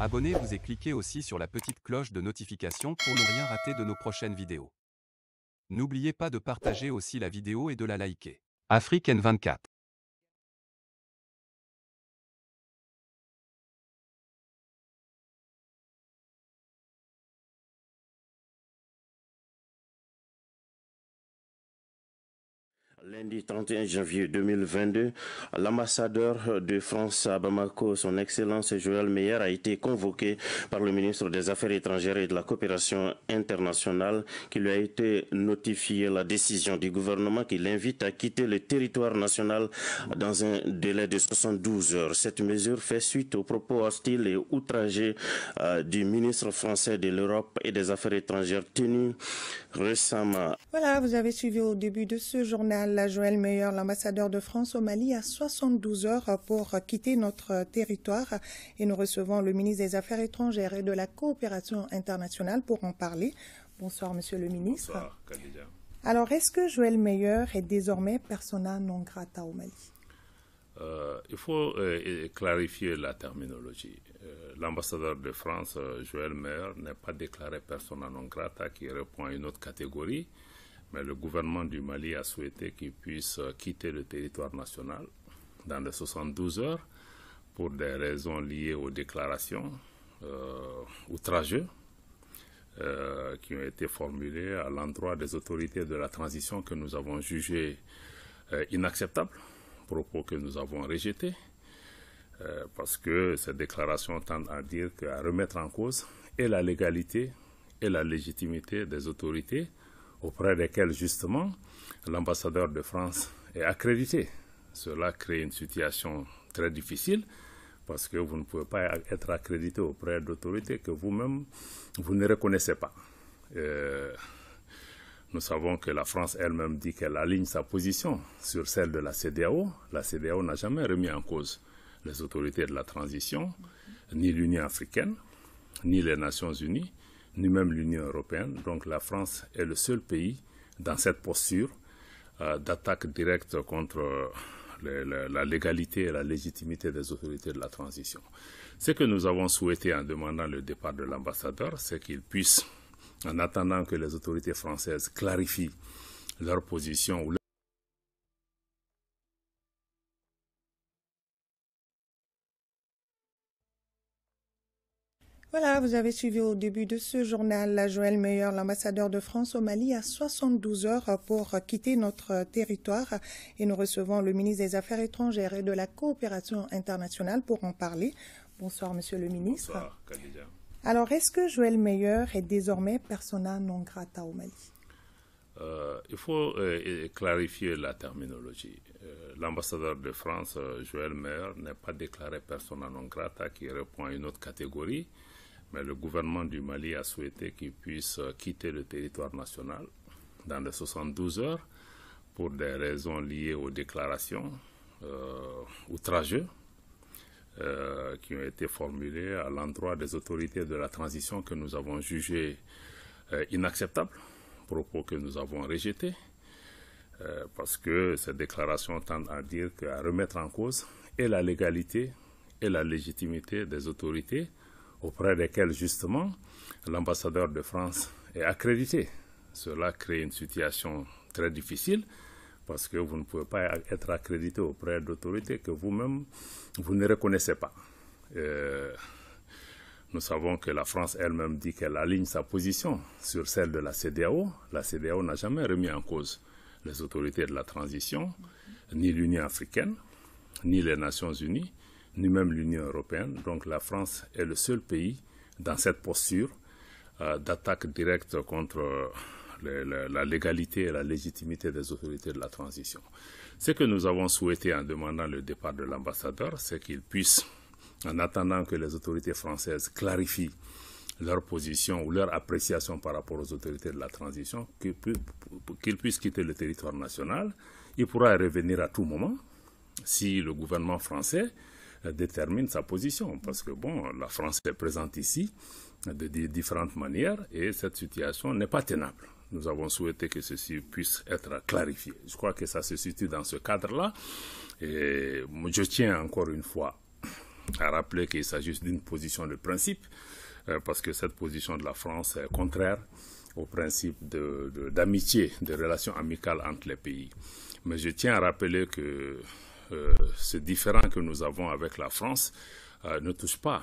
Abonnez-vous et cliquez aussi sur la petite cloche de notification pour ne rien rater de nos prochaines vidéos. N'oubliez pas de partager aussi la vidéo et de la liker. Afrique 24 Lundi 31 janvier 2022, l'ambassadeur de France à Bamako, son Excellence Joël Meyer, a été convoqué par le ministre des Affaires étrangères et de la coopération internationale qui lui a été notifié la décision du gouvernement qui l'invite à quitter le territoire national dans un délai de 72 heures. Cette mesure fait suite aux propos hostiles et outragés euh, du ministre français de l'Europe et des Affaires étrangères tenus récemment. Voilà, vous avez suivi au début de ce journal la Joël Meilleur, l'ambassadeur de France au Mali, a 72 heures pour quitter notre territoire et nous recevons le ministre des Affaires étrangères et de la coopération internationale pour en parler. Bonsoir, monsieur le ministre. Bonsoir, Alors, est-ce que Joël Meilleur est désormais persona non grata au Mali euh, Il faut euh, clarifier la terminologie. Euh, l'ambassadeur de France, Joël Meyer, n'est pas déclaré persona non grata qui répond à une autre catégorie. Mais le gouvernement du Mali a souhaité qu'il puisse quitter le territoire national dans les 72 heures pour des raisons liées aux déclarations euh, outrageuses euh, qui ont été formulées à l'endroit des autorités de la transition que nous avons jugées euh, inacceptables, propos que nous avons rejetés, parce que ces déclarations tendent à dire qu'à remettre en cause et la légalité et la légitimité des autorités auprès desquels justement l'ambassadeur de France est accrédité. Cela crée une situation très difficile parce que vous ne pouvez pas être accrédité auprès d'autorités que vous-même, vous ne reconnaissez pas. Euh, nous savons que la France elle-même dit qu'elle aligne sa position sur celle de la CDAO. La CDAO n'a jamais remis en cause les autorités de la transition, ni l'Union africaine, ni les Nations unies ni même l'Union européenne. Donc la France est le seul pays dans cette posture euh, d'attaque directe contre euh, la, légalité et la légitimité des autorités de la transition. Ce que nous avons souhaité en demandant le départ de l'ambassadeur, c'est qu'il puisse, en attendant que les autorités françaises clarifient leur position ou leur Voilà, vous avez suivi au début de ce journal la Joël Meyer, l'ambassadeur de France au Mali, à 72 heures pour quitter notre territoire. Et nous recevons le ministre des Affaires étrangères et de la coopération internationale pour en parler. Bonsoir, monsieur le ministre. Bonsoir, Alors, est-ce que Joël Meyer est désormais persona non grata au Mali euh, Il faut euh, clarifier la terminologie. Euh, l'ambassadeur de France, Joël Meyer, n'est pas déclaré persona non grata qui répond à une autre catégorie mais le gouvernement du Mali a souhaité qu'il puisse euh, quitter le territoire national dans les 72 heures pour des raisons liées aux déclarations euh, outrageuses euh, qui ont été formulées à l'endroit des autorités de la transition que nous avons jugées inacceptables, propos que nous avons rejetés, parce que ces déclarations tendent à dire qu'à remettre en cause et la légalité et la légitimité des autorités auprès desquels justement l'ambassadeur de France est accrédité. Cela crée une situation très difficile parce que vous ne pouvez pas être accrédité auprès d'autorités que vous-même, vous ne reconnaissez pas. Euh, nous savons que la France elle-même dit qu'elle aligne sa position sur celle de la CDAO. La CDAO n'a jamais remis en cause les autorités de la transition, ni l'Union africaine, ni les Nations unies ni même l'Union européenne. Donc la France est le seul pays dans cette posture euh, d'attaque directe contre euh, la légalité et la légitimité des autorités de la transition. Ce que nous avons souhaité en demandant le départ de l'ambassadeur, c'est qu'il puisse, en attendant que les autorités françaises clarifient leur position ou leur appréciation par rapport aux autorités de la transition, qu'il puisse quitter le territoire national. Il pourra y revenir à tout moment si le gouvernement français détermine sa position. Parce que, bon, la France est présente ici de, différentes manières et cette situation n'est pas tenable. Nous avons souhaité que ceci puisse être clarifié. Je crois que ça se situe dans ce cadre-là. Et je tiens encore une fois à rappeler qu'il s'agit d'une position de principe, euh, parce que cette position de la France est contraire au principe d'amitié, de, d'amitié de relations amicales entre les pays. Mais je tiens à rappeler que euh, ce différent que nous avons avec la France euh, ne touche pas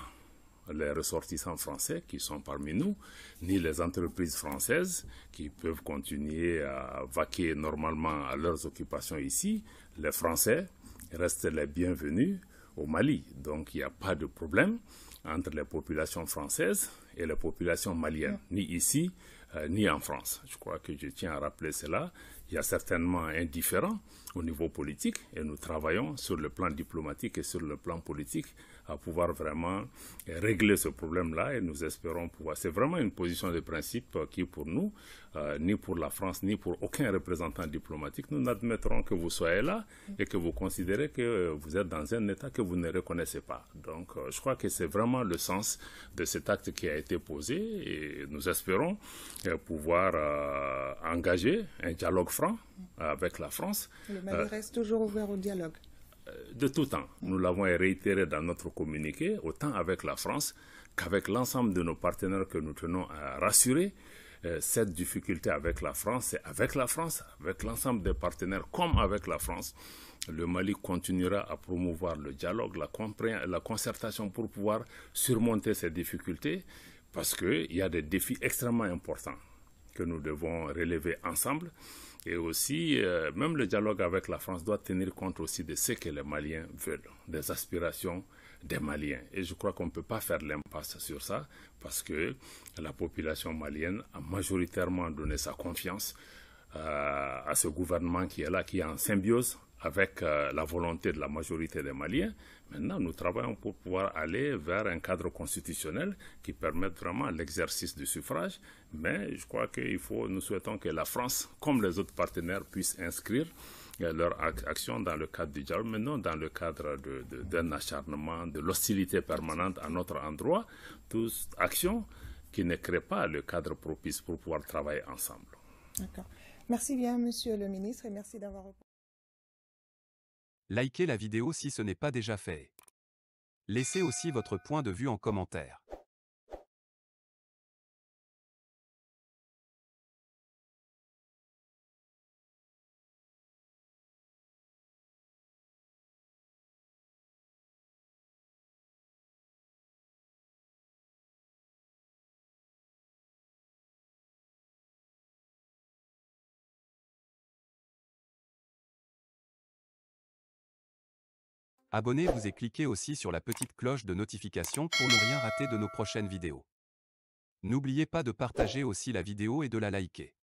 les ressortissants français qui sont parmi nous, ni les entreprises françaises qui peuvent continuer à vaquer normalement à leurs occupations ici. Les Français restent les bienvenus au Mali, donc il n'y a pas de problème entre les populations françaises et les populations maliennes, mm. ni ici euh, ni en France. Je crois que je tiens à rappeler cela. Il y a certainement un différent au niveau politique et nous travaillons sur le plan diplomatique et sur le plan politique à pouvoir vraiment régler ce problème-là et nous espérons pouvoir. C'est vraiment une position de principe euh, qui, pour nous, euh, ni pour la France, ni pour aucun représentant diplomatique, nous n'admettrons que vous soyez là et que vous considérez que euh, vous êtes dans un État que vous ne reconnaissez pas. Donc, je crois que c'est vraiment le sens de cet acte qui a été posé et nous espérons pouvoir engager un dialogue franc avec la France. Le Mali reste toujours ouvert au dialogue. Euh, de tout temps. Nous l'avons réitéré dans notre communiqué, autant avec la France qu'avec l'ensemble de nos partenaires que nous tenons à rassurer. Euh, cette difficulté avec la France, c'est avec la France, avec l'ensemble des partenaires comme avec la France. Le Mali continuera à promouvoir le dialogue, la, la concertation pour pouvoir surmonter ces difficultés parce qu'il y a des défis extrêmement importants que nous devons relever ensemble. Et aussi, euh, même le dialogue avec la France doit tenir compte aussi de ce que les Maliens veulent, des aspirations des Maliens. Et je crois qu'on ne peut pas faire l'impasse sur ça, parce que la population malienne a majoritairement donné sa confiance euh, à ce gouvernement qui est là, qui est en symbiose avec euh, la volonté de la majorité des Maliens, maintenant nous travaillons pour pouvoir aller vers un cadre constitutionnel qui permette vraiment l'exercice du suffrage. Mais je crois qu'il faut, nous souhaitons que la France, comme les autres partenaires, puisse inscrire euh, leur action dans le cadre du dialogue, mais non dans le cadre d'un acharnement, de l'hostilité permanente à notre endroit. toutes actions qui ne créent pas le cadre propice pour pouvoir travailler ensemble. D'accord. Merci bien, Monsieur le ministre, et merci d'avoir Likez la vidéo si ce n'est pas déjà fait. Laissez aussi votre point de vue en commentaire. Abonnez-vous et cliquez aussi sur la petite cloche de notification pour ne rien rater de nos prochaines vidéos. N'oubliez pas de partager aussi la vidéo et de la liker.